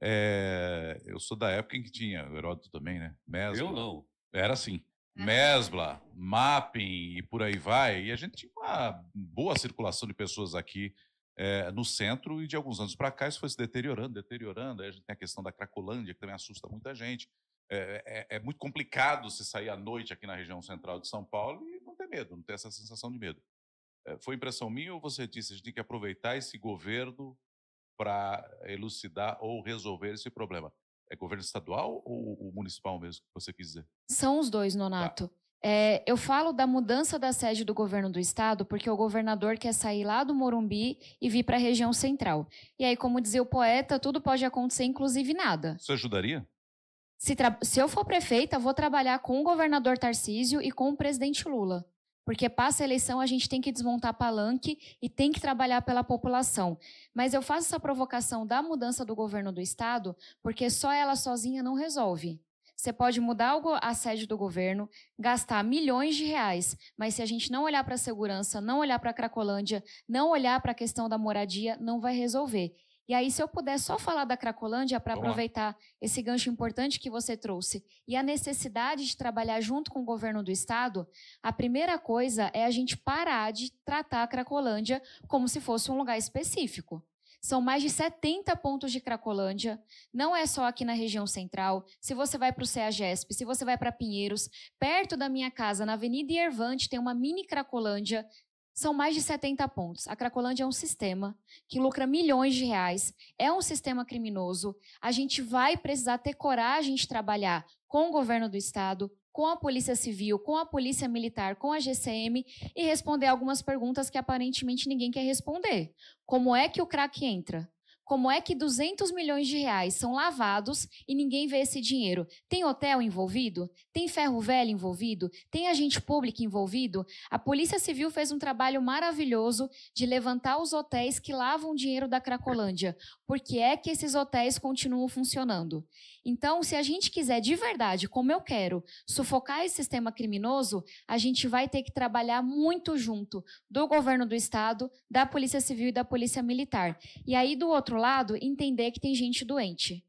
É, eu sou da época em que tinha, o Heródoto também, né? Mesbla. Eu não. Assim, Era assim. Mesbla, Mapping e por aí vai. E a gente tinha uma boa circulação de pessoas aqui é, no centro e de alguns anos para cá isso foi se deteriorando, deteriorando. Aí a gente tem a questão da Cracolândia, que também assusta muita gente. É, é, é muito complicado se sair à noite aqui na região central de São Paulo e não ter medo, não ter essa sensação de medo. foi impressão minha ou você disse a gente tem que aproveitar esse governo para elucidar ou resolver esse problema? É governo estadual ou o municipal mesmo, que você quiser? São os dois, tá. Nonato. Tá. É, eu falo da mudança da sede do governo do estado porque o governador quer sair lá do Morumbi e vir para a região central. E aí, como dizia o poeta, tudo pode acontecer, inclusive nada. Você ajudaria? Se, se eu for prefeita, vou trabalhar com o governador Tarcísio e com o presidente Lula porque passa a eleição, a gente tem que desmontar palanque e tem que trabalhar pela população. Mas eu faço essa provocação da mudança do governo do Estado, porque só ela sozinha não resolve. Você pode mudar a sede do governo, gastar milhões de reais, mas se a gente não olhar para a segurança, não olhar para a Cracolândia, não olhar para a questão da moradia, não vai resolver. E aí, se eu puder só falar da Cracolândia para aproveitar esse gancho importante que você trouxe e a necessidade de trabalhar junto com o governo do estado, a primeira coisa é a gente parar de tratar a Cracolândia como se fosse um lugar específico. São mais de 70 pontos de Cracolândia, não é só aqui na região central. Se você vai para o CEAGESP, se você vai para Pinheiros, perto da minha casa, na Avenida Irvante, tem uma mini Cracolândia são mais de 70 pontos. A Cracolândia é um sistema que lucra milhões de reais, é um sistema criminoso. A gente vai precisar ter coragem de trabalhar com o governo do estado, com a Polícia Civil, com a Polícia Militar, com a GCM e responder algumas perguntas que aparentemente ninguém quer responder. Como é que o crack entra? Como é que 200 milhões de reais são lavados e ninguém vê esse dinheiro? Tem hotel envolvido? Tem ferro velho envolvido? Tem agente público envolvido? A Polícia Civil fez um trabalho maravilhoso de levantar os hotéis que lavam dinheiro da Cracolândia. Por que é que esses hotéis continuam funcionando? Então, se a gente quiser de verdade, como eu quero, sufocar esse sistema criminoso, a gente vai ter que trabalhar muito junto do governo do estado, da Polícia Civil e da Polícia Militar. E aí, do outro lado, entender que tem gente doente.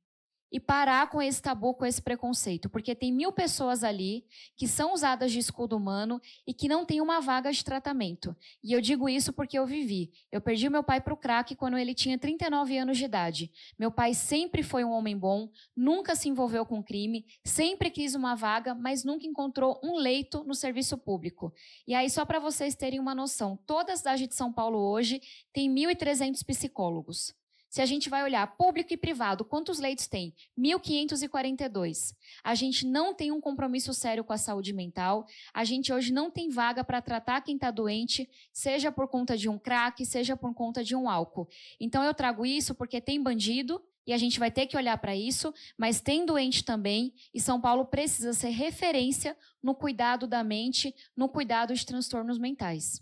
E parar com esse tabu, com esse preconceito. Porque tem mil pessoas ali que são usadas de escudo humano e que não tem uma vaga de tratamento. E eu digo isso porque eu vivi. Eu perdi meu pai para o crack quando ele tinha 39 anos de idade. Meu pai sempre foi um homem bom, nunca se envolveu com crime, sempre quis uma vaga, mas nunca encontrou um leito no serviço público. E aí, só para vocês terem uma noção, todas as de São Paulo hoje tem 1.300 psicólogos. Se a gente vai olhar público e privado, quantos leitos tem? 1.542. A gente não tem um compromisso sério com a saúde mental. A gente hoje não tem vaga para tratar quem está doente, seja por conta de um crack, seja por conta de um álcool. Então eu trago isso porque tem bandido, e a gente vai ter que olhar para isso, mas tem doente também, e São Paulo precisa ser referência no cuidado da mente, no cuidado de transtornos mentais.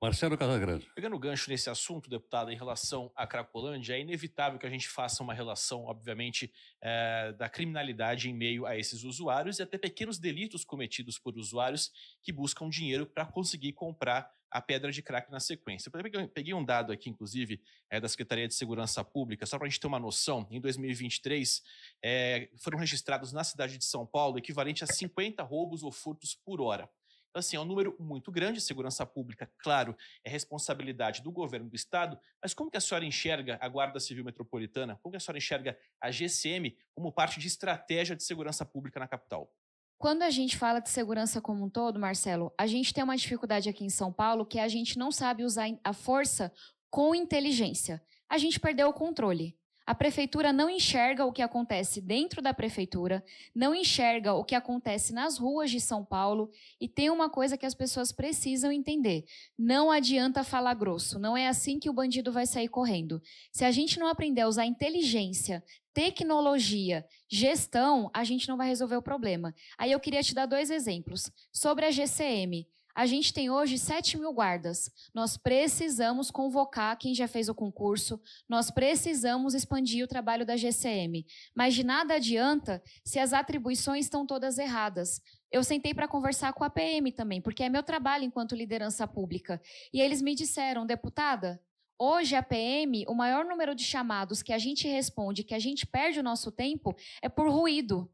Marcelo Casagrande. Pegando o gancho nesse assunto, deputado, em relação à Cracolândia, é inevitável que a gente faça uma relação, obviamente, é, da criminalidade em meio a esses usuários e até pequenos delitos cometidos por usuários que buscam dinheiro para conseguir comprar a pedra de crack na sequência. Eu peguei um dado aqui, inclusive, é, da Secretaria de Segurança Pública, só para a gente ter uma noção, em 2023 é, eh, foram registrados na cidade de São Paulo equivalente a 50 roubos ou furtos por hora assim, é um número muito grande. Segurança pública, claro, é responsabilidade do governo do Estado, mas como que a senhora enxerga a Guarda Civil Metropolitana, como que a senhora enxerga a GCM como parte de estratégia de segurança pública na capital? Quando a gente fala de segurança como um todo, Marcelo, a gente tem uma dificuldade aqui em São Paulo que a gente não sabe usar a força com inteligência. A gente perdeu o controle. A prefeitura não enxerga o que acontece dentro da prefeitura, não enxerga o que acontece nas ruas de São Paulo e tem uma coisa que as pessoas precisam entender: não adianta falar grosso, não é assim que o bandido vai sair correndo. Se a gente não aprender a usar inteligência, tecnologia, gestão, a gente não vai resolver o problema. Aí eu queria te dar dois exemplos sobre a GCM. A gente tem hoje 7 mil guardas. Nós precisamos convocar quem já fez o concurso, nós precisamos expandir o trabalho da GCM. Mas de nada adianta se as atribuições estão todas erradas. Eu sentei para conversar com a PM também, porque é meu trabalho enquanto liderança pública. E eles me disseram, deputada, Hoje, a PM, o maior número de chamados que a gente responde, que a gente perde o nosso tempo, é por ruído.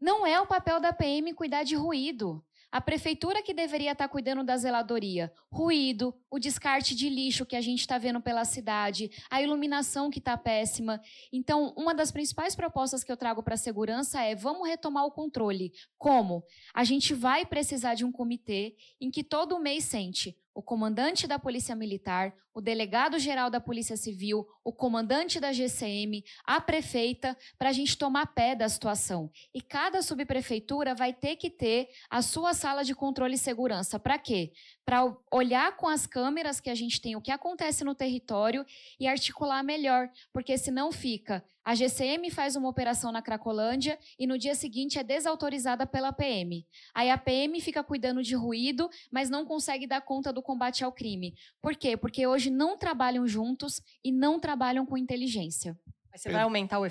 Não é o papel da PM cuidar de ruído. A prefeitura que deveria estar cuidando da zeladoria, ruído, o descarte de lixo que a gente está vendo pela cidade, a iluminação que está péssima. Então, uma das principais propostas que eu trago para a segurança é vamos retomar o controle. Como? A gente vai precisar de um comitê em que todo mês sente o comandante da Polícia Militar, o delegado-geral da Polícia Civil, o comandante da GCM, a prefeita, para a gente tomar pé da situação. E cada subprefeitura vai ter que ter a sua sala de controle e segurança. Para quê? Para olhar com as câmeras que a gente tem o que acontece no território e articular melhor, porque senão fica a GCM faz uma operação na Cracolândia e no dia seguinte é desautorizada pela PM. Aí a PM fica cuidando de ruído, mas não consegue dar conta do combate ao crime. Por quê? Porque hoje não trabalham juntos e não trabalham com inteligência. Mas você vai aumentar o efeito?